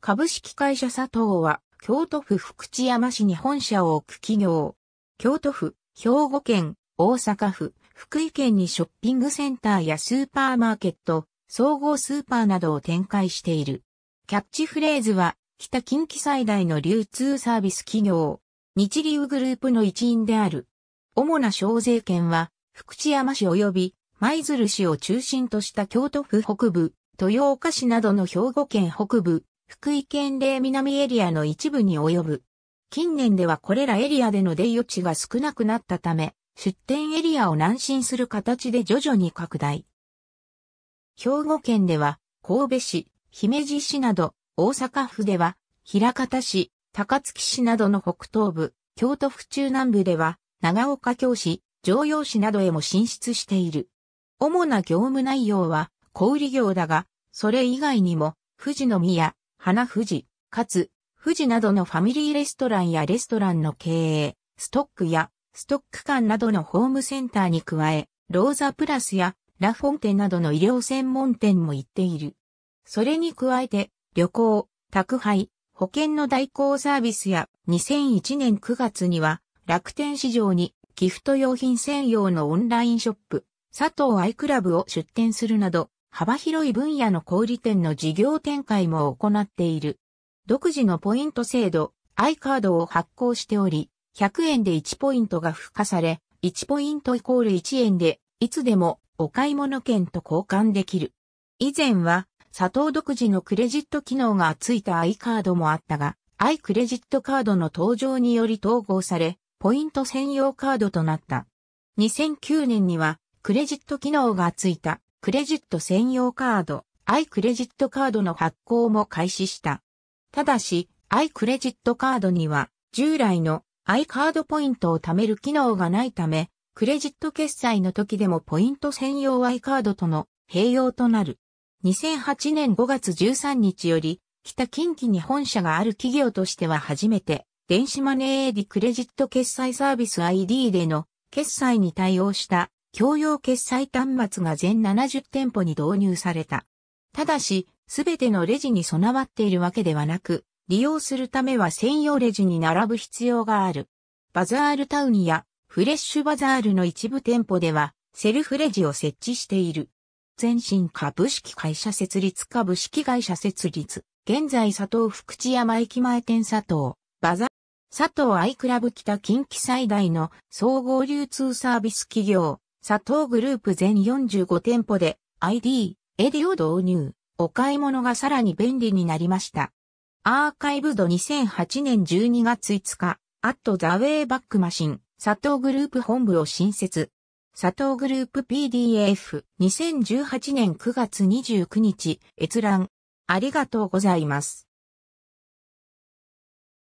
株式会社佐藤は、京都府福知山市に本社を置く企業。京都府、兵庫県、大阪府、福井県にショッピングセンターやスーパーマーケット、総合スーパーなどを展開している。キャッチフレーズは、北近畿最大の流通サービス企業、日流グループの一員である。主な消税県は、福知山市及び舞鶴市を中心とした京都府北部、豊岡市などの兵庫県北部、福井県霊南エリアの一部に及ぶ。近年ではこれらエリアでの出余地が少なくなったため、出店エリアを南進する形で徐々に拡大。兵庫県では、神戸市、姫路市など、大阪府では、平方市、高槻市などの北東部、京都府中南部では、長岡京市、常陽市などへも進出している。主な業務内容は、小売業だが、それ以外にも、富士宮、花富士、かつ、富士などのファミリーレストランやレストランの経営、ストックやストック館などのホームセンターに加え、ローザプラスやラフォンテなどの医療専門店も行っている。それに加えて、旅行、宅配、保険の代行サービスや2001年9月には楽天市場にギフト用品専用のオンラインショップ、佐藤アイクラブを出店するなど幅広い分野の小売店の事業展開も行っている。独自のポイント制度、i カードを発行しており、100円で1ポイントが付加され、1ポイントイコール1円で、いつでもお買い物券と交換できる。以前は、佐藤独自のクレジット機能が付いた i カードもあったが、i クレジットカードの登場により統合され、ポイント専用カードとなった。2009年には、クレジット機能が付いたクレジット専用カード、i クレジットカードの発行も開始した。ただし、i クレジットカードには、従来の i カードポイントを貯める機能がないため、クレジット決済の時でもポイント専用 i カードとの併用となる。2008年5月13日より、北近畿に本社がある企業としては初めて、電子マネーエディクレジット決済サービス ID での決済に対応した共用決済端末が全70店舗に導入された。ただし、すべてのレジに備わっているわけではなく、利用するためは専用レジに並ぶ必要がある。バザールタウンやフレッシュバザールの一部店舗では、セルフレジを設置している。全身株式会社設立株式会社設立。現在佐藤福知山駅前店佐藤、バザ、佐藤アイクラブ北近畿最大の総合流通サービス企業、佐藤グループ全45店舗で ID、エディを導入。お買い物がさらに便利になりました。アーカイブド2008年12月5日、アットザウェイバックマシン、佐藤グループ本部を新設。佐藤グループ PDF、2018年9月29日、閲覧。ありがとうございます。